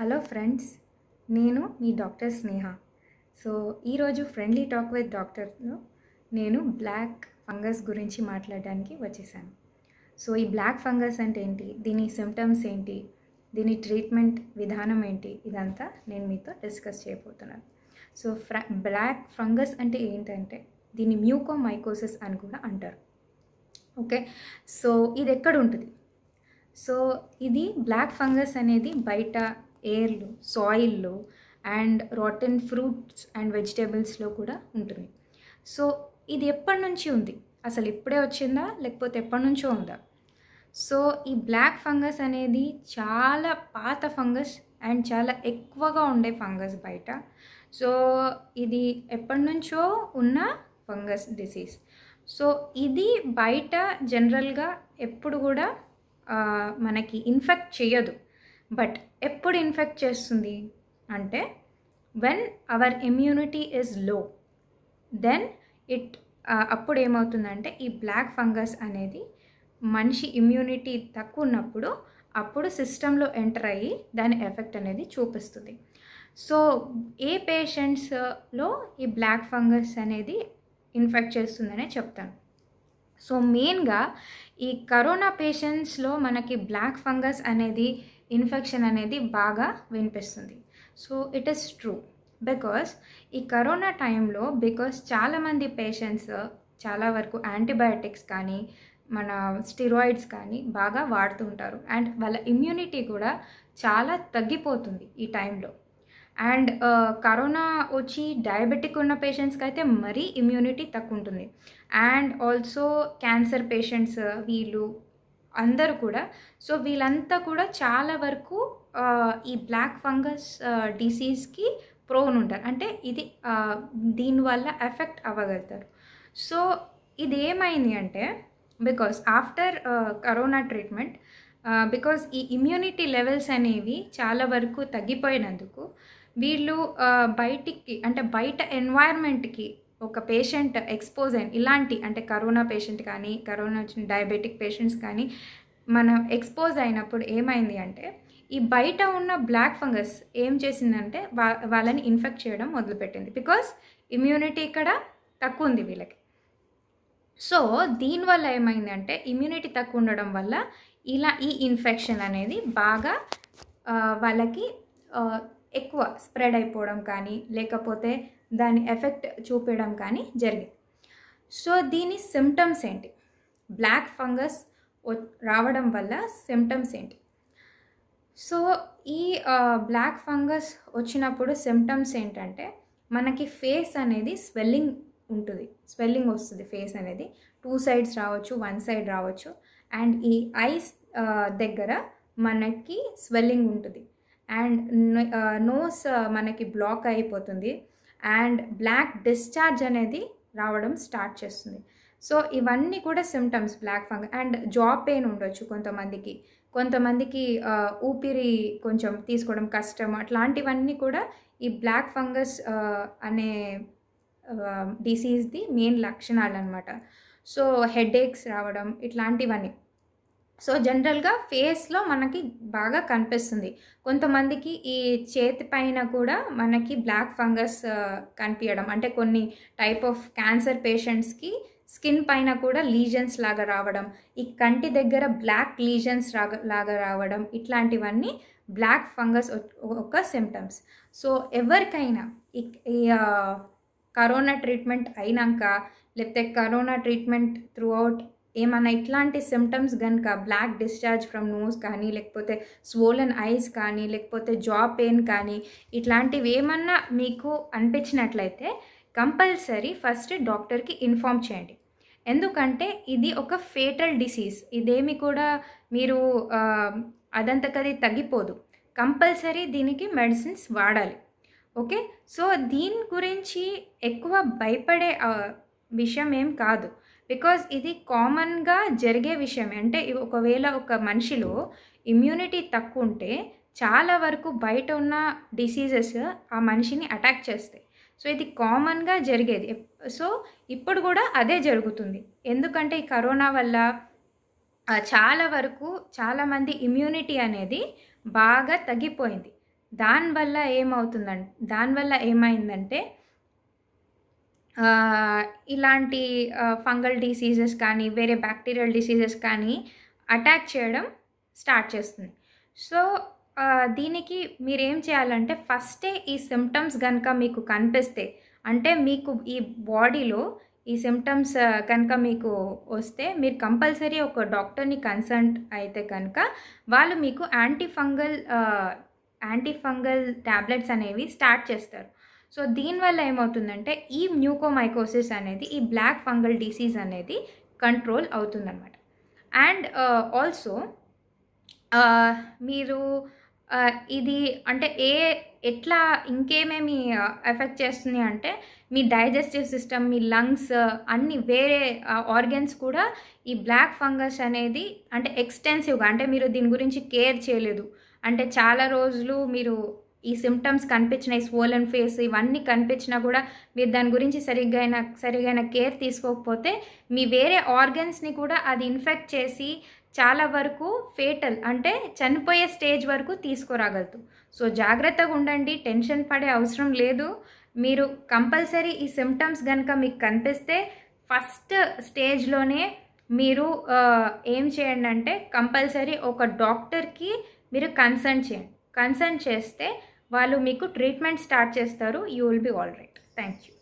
hello friends నేను మీ doctor Sneha so ఈరోజు ఫ్రెండ్లీ టాక్ విత్ డాక్టర్లో నేను బ్లాక్ ఫంగస్ గురించి మాట్లాడడానికి వచ్చేసాను సో ఈ బ్లాక్ ఫంగస్ అంటే ఏంటి దీని సిమ్టమ్స్ ఏంటి దీని ట్రీట్మెంట్ విధానం ఏంటి ఇదంతా నేను మీతో డిస్కస్ చేయబోతున్నాను సో ఫ్ర బ్లాక్ ఫంగస్ అంటే ఏంటంటే దీన్ని మ్యూకోమైకోసిస్ అని కూడా అంటారు ఓకే సో ఇది ఎక్కడ ఉంటుంది సో ఇది బ్లాక్ ఫంగస్ అనేది బయట ఎయిర్లో సాయిల్లో అండ్ రాటన్ ఫ్రూట్స్ అండ్ వెజిటేబుల్స్లో కూడా ఉంటుంది సో ఇది ఎప్పటి నుంచి ఉంది అసలు ఇప్పుడే వచ్చిందా లేకపోతే ఎప్పటి నుంచో ఉందా సో ఈ బ్లాక్ ఫంగస్ అనేది చాలా పాత ఫంగస్ అండ్ చాలా ఎక్కువగా ఉండే ఫంగస్ బయట సో ఇది ఎప్పటి నుంచో ఉన్న ఫంగస్ డిసీజ్ సో ఇది బయట జనరల్గా ఎప్పుడు కూడా మనకి ఇన్ఫెక్ట్ చేయదు బట్ ఎప్పుడు ఇన్ఫెక్ట్ చేస్తుంది అంటే when our immunity is low then it అప్పుడు ఏమవుతుందంటే ఈ బ్లాక్ ఫంగస్ అనేది మనిషి ఇమ్యూనిటీ తక్కువ ఉన్నప్పుడు అప్పుడు సిస్టంలో ఎంటర్ అయ్యి దాని ఎఫెక్ట్ అనేది చూపిస్తుంది సో ఏ పేషెంట్స్లో ఈ బ్లాక్ ఫంగస్ అనేది ఇన్ఫెక్ట్ చేస్తుందనే చెప్తాను సో మెయిన్గా ఈ కరోనా పేషెంట్స్లో మనకి బ్లాక్ ఫంగస్ అనేది ఇన్ఫెక్షన్ అనేది బాగా వినిపిస్తుంది so it is true because ఈ కరోనా టైంలో బికాస్ చాలామంది పేషెంట్స్ చాలా వరకు యాంటీబయాటిక్స్ కానీ మన స్టిరాయిడ్స్ కానీ బాగా వాడుతుంటారు అండ్ వాళ్ళ ఇమ్యూనిటీ కూడా చాలా తగ్గిపోతుంది ఈ టైంలో అండ్ uh, కరోనా వచ్చి డయాబెటిక్ ఉన్న పేషెంట్స్కి అయితే మరీ ఇమ్యూనిటీ తక్కువ ఉంటుంది అండ్ ఆల్సో క్యాన్సర్ పేషెంట్స్ వీళ్ళు అందరూ కూడా సో వీళ్ళంతా కూడా చాలా వరకు ఈ బ్లాక్ ఫంగస్ డిసీజ్కి ప్రోన్ ఉంటారు అంటే ఇది దీనివల్ల ఎఫెక్ట్ అవ్వగలుగుతారు సో ఇది ఏమైంది అంటే because after corona treatment because ఈ ఇమ్యూనిటీ లెవెల్స్ అనేవి చాలా వరకు తగ్గిపోయినందుకు వీళ్ళు బయటికి అంటే బయట ఎన్వైర్న్మెంట్కి ఒక పేషెంట్ ఎక్స్పోజ్ అయిన ఇలాంటి అంటే కరోనా పేషెంట్ కానీ కరోనా వచ్చిన డయాబెటిక్ పేషెంట్స్ కానీ మనం ఎక్స్పోజ్ అయినప్పుడు ఏమైంది అంటే ఈ బయట ఉన్న బ్లాక్ ఫంగస్ ఏం చేసిందంటే వా వాళ్ళని ఇన్ఫెక్ట్ చేయడం మొదలుపెట్టింది బికాస్ ఇమ్యూనిటీ ఇక్కడ తక్కువ ఉంది వీళ్ళకి సో దీనివల్ల ఏమైందంటే ఇమ్యూనిటీ తక్కువ ఉండడం వల్ల ఇలా ఈ ఇన్ఫెక్షన్ అనేది బాగా వాళ్ళకి ఎక్కువ స్ప్రెడ్ అయిపోవడం కానీ లేకపోతే దాని ఎఫెక్ట్ చూపించడం కానీ జరిగింది సో దీని సిమ్టమ్స్ ఏంటి బ్లాక్ ఫంగస్ రావడం వల్ల సిమ్టమ్స్ ఏంటి సో ఈ బ్లాక్ ఫంగస్ వచ్చినప్పుడు సిమ్టమ్స్ ఏంటంటే మనకి ఫేస్ అనేది స్వెల్లింగ్ ఉంటుంది స్వెల్లింగ్ వస్తుంది ఫేస్ అనేది టూ సైడ్స్ రావచ్చు వన్ సైడ్ రావచ్చు అండ్ ఈ ఐస్ దగ్గర మనకి స్వెల్లింగ్ ఉంటుంది అండ్ నోస్ మనకి బ్లాక్ అయిపోతుంది అండ్ బ్లాక్ డిశ్చార్జ్ అనేది రావడం స్టార్ట్ చేస్తుంది సో ఇవన్నీ కూడా సిమ్టమ్స్ బ్లాక్ ఫంగ్ అండ్ జాబ్ పెయిన్ ఉండొచ్చు కొంతమందికి కొంతమందికి ఊపిరి కొంచెం తీసుకోవడం కష్టం అట్లాంటివన్నీ కూడా ఈ బ్లాక్ ఫంగస్ అనే డిసీజ్ది మెయిన్ లక్షణాలు అనమాట సో హెడేక్స్ రావడం ఇట్లాంటివన్నీ సో జనరల్గా ఫేస్లో మనకి బాగా కనిపిస్తుంది కొంతమందికి ఈ చేతి పైన కూడా మనకి బ్లాక్ ఫంగస్ కనిపించడం అంటే కొన్ని టైప్ ఆఫ్ క్యాన్సర్ పేషెంట్స్కి స్కిన్ పైన కూడా లీజన్స్ లాగా రావడం ఈ కంటి దగ్గర బ్లాక్ లీజన్స్ లాగా రావడం ఇట్లాంటివన్నీ బ్లాక్ ఫంగస్ ఒక సిమ్టమ్స్ సో ఎవరికైనా ఈ కరోనా ట్రీట్మెంట్ అయినాక లేకపోతే కరోనా ట్రీట్మెంట్ త్రూ అవుట్ ఏమైనా ఇట్లాంటి సిమ్టమ్స్ కనుక బ్లాక్ డిశ్చార్జ్ ఫ్రమ్ నోస్ కానీ లేకపోతే స్వోలన్ ఐస్ కానీ లేకపోతే జా పెయిన్ కానీ ఇట్లాంటివి ఏమన్నా మీకు అనిపించినట్లయితే కంపల్సరీ ఫస్ట్ డాక్టర్కి ఇన్ఫామ్ చేయండి ఎందుకంటే ఇది ఒక ఫేటల్ డిసీజ్ ఇదేమి కూడా మీరు అదంతకది తగ్గిపోదు కంపల్సరీ దీనికి మెడిసిన్స్ వాడాలి ఓకే సో దీని గురించి ఎక్కువ భయపడే విషయం ఏం కాదు బికాజ్ ఇది కామన్గా జరిగే విషయం అంటే ఒకవేళ ఒక మనిషిలో ఇమ్యూనిటీ తక్కువ ఉంటే చాలా వరకు బయట ఉన్న డిసీజెస్ ఆ మనిషిని అటాక్ చేస్తాయి సో ఇది కామన్గా జరిగేది సో ఇప్పుడు కూడా అదే జరుగుతుంది ఎందుకంటే ఈ కరోనా వల్ల చాలా వరకు చాలామంది ఇమ్యూనిటీ అనేది బాగా తగ్గిపోయింది దానివల్ల ఏమవుతుందంటే దానివల్ల ఏమైందంటే ఇలాంటి ఫంగల్ డిసీజెస్ కానీ వేరే బ్యాక్టీరియల్ డిసీజెస్ కానీ అటాక్ చేయడం స్టార్ట్ చేస్తుంది సో దీనికి మీరేం చేయాలంటే ఫస్టే ఈ సిమ్టమ్స్ కనుక మీకు కనిపిస్తే అంటే మీకు ఈ బాడీలో ఈ సిమ్టమ్స్ కనుక మీకు వస్తే మీరు కంపల్సరీ ఒక డాక్టర్ని కన్సల్ట్ అయితే కనుక వాళ్ళు మీకు anti fungal anti fungal tablets అనేవి స్టార్ట్ చేస్తారు సో దీనివల్ల ఏమవుతుందంటే ఈ మ్యూకోమైకోసిస్ అనేది ఈ బ్లాక్ ఫంగల్ డిసీజ్ అనేది కంట్రోల్ అవుతుందన్నమాట అండ్ ఆల్సో uh, uh, మీరు uh, ఇది అంటే ఏ ఎట్లా ఇంకేమేమి ఎఫెక్ట్ చేస్తుంది అంటే మీ డైజెస్టివ్ సిస్టమ్ మీ లంగ్స్ అన్ని వేరే ఆర్గన్స్ కూడా ఈ బ్లాక్ ఫంగస్ అనేది అంటే ఎక్స్టెన్సివ్గా అంటే మీరు దీని గురించి కేర్ చేయలేదు అంటే చాలా రోజులు మీరు ఈ సిమ్టమ్స్ కనిపించినాయి స్వోలన్ ఫేస్ ఇవన్నీ కనిపించినా కూడా మీరు దాని గురించి సరిగ్గా సరిగైన కేర్ తీసుకోకపోతే మీ వేరే ఆర్గన్స్ని కూడా అది ఇన్ఫెక్ట్ చేసి చాలా వరకు ఫేటల్ అంటే చనిపోయే స్టేజ్ వరకు తీసుకురాగలదు సో జాగ్రత్తగా ఉండండి టెన్షన్ పడే అవసరం లేదు మీరు కంపల్సరీ ఈ సిమ్టమ్స్ కనుక మీకు కనిపిస్తే ఫస్ట్ స్టేజ్లోనే మీరు ఏం చేయండి అంటే కంపల్సరీ ఒక డాక్టర్కి మీరు కన్సల్ట్ చేయండి కన్సల్ట్ చేస్తే వాళ్ళు మీకు ట్రీట్మెంట్ స్టార్ట్ చేస్తారు you will be all right thank you